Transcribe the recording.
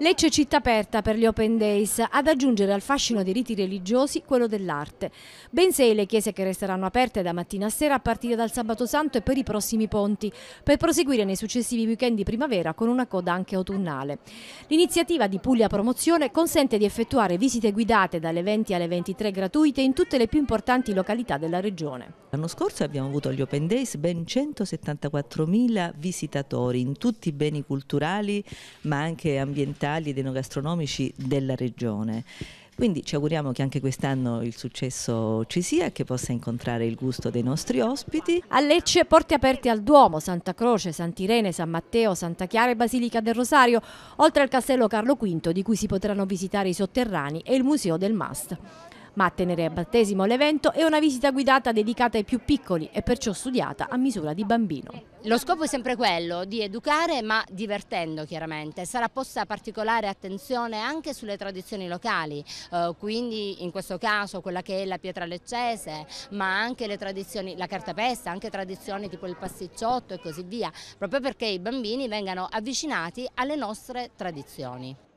Lecce città aperta per gli Open Days, ad aggiungere al fascino dei riti religiosi quello dell'arte. Ben sei le chiese che resteranno aperte da mattina a sera a partire dal sabato santo e per i prossimi ponti, per proseguire nei successivi weekend di primavera con una coda anche autunnale. L'iniziativa di Puglia Promozione consente di effettuare visite guidate dalle 20 alle 23 gratuite in tutte le più importanti località della regione. L'anno scorso abbiamo avuto agli Open Days ben 174.000 visitatori in tutti i beni culturali ma anche ambientali tagli enogastronomici della regione. Quindi ci auguriamo che anche quest'anno il successo ci sia e che possa incontrare il gusto dei nostri ospiti. A Lecce porte aperte al Duomo, Santa Croce, Sant'Irene, San Matteo, Santa Chiara e Basilica del Rosario, oltre al castello Carlo V di cui si potranno visitare i sotterranei e il museo del Mast ma a tenere a battesimo l'evento è una visita guidata dedicata ai più piccoli e perciò studiata a misura di bambino. Lo scopo è sempre quello di educare ma divertendo chiaramente, sarà posta particolare attenzione anche sulle tradizioni locali, eh, quindi in questo caso quella che è la pietra leccese, ma anche le tradizioni, la cartapesta, anche tradizioni tipo il pasticciotto e così via, proprio perché i bambini vengano avvicinati alle nostre tradizioni.